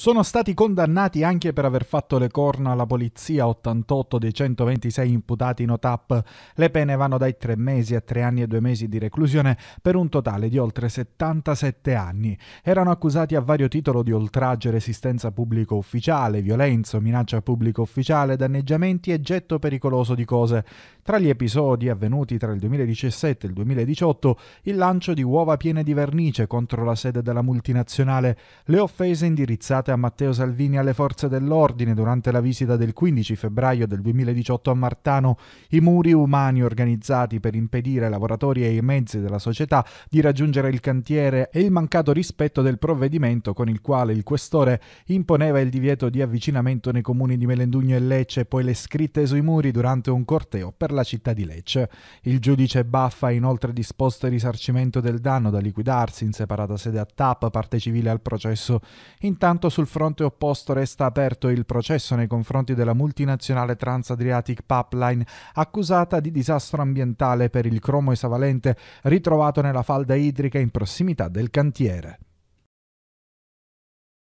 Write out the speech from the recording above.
Sono stati condannati anche per aver fatto le corna alla polizia 88 dei 126 imputati in OTAP. Le pene vanno dai tre mesi a tre anni e due mesi di reclusione per un totale di oltre 77 anni. Erano accusati a vario titolo di oltraggio e resistenza pubblico ufficiale, violenza, minaccia pubblico ufficiale, danneggiamenti e getto pericoloso di cose. Tra gli episodi avvenuti tra il 2017 e il 2018, il lancio di uova piene di vernice contro la sede della multinazionale, le offese indirizzate a Matteo Salvini e alle forze dell'ordine durante la visita del 15 febbraio del 2018 a Martano i muri umani organizzati per impedire ai lavoratori e ai mezzi della società di raggiungere il cantiere e il mancato rispetto del provvedimento con il quale il questore imponeva il divieto di avvicinamento nei comuni di Melendugno e Lecce e poi le scritte sui muri durante un corteo per la città di Lecce. Il giudice Baffa ha inoltre disposto il risarcimento del danno da liquidarsi in separata sede a TAP, parte civile al processo. Intanto su sul fronte opposto resta aperto il processo nei confronti della multinazionale Transadriatic Pipeline, accusata di disastro ambientale per il cromo esavalente ritrovato nella falda idrica in prossimità del cantiere.